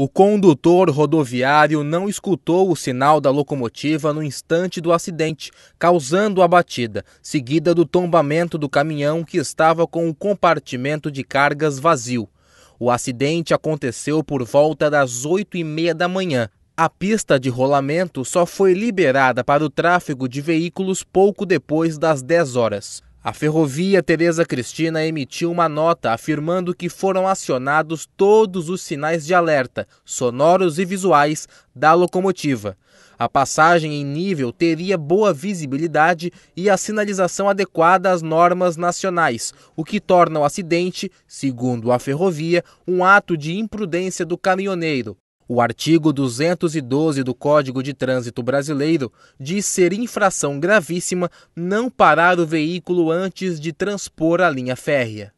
O condutor rodoviário não escutou o sinal da locomotiva no instante do acidente, causando a batida, seguida do tombamento do caminhão que estava com o compartimento de cargas vazio. O acidente aconteceu por volta das oito e meia da manhã. A pista de rolamento só foi liberada para o tráfego de veículos pouco depois das 10 horas. A Ferrovia Tereza Cristina emitiu uma nota afirmando que foram acionados todos os sinais de alerta, sonoros e visuais, da locomotiva. A passagem em nível teria boa visibilidade e a sinalização adequada às normas nacionais, o que torna o acidente, segundo a ferrovia, um ato de imprudência do caminhoneiro. O artigo 212 do Código de Trânsito Brasileiro diz ser infração gravíssima não parar o veículo antes de transpor a linha férrea.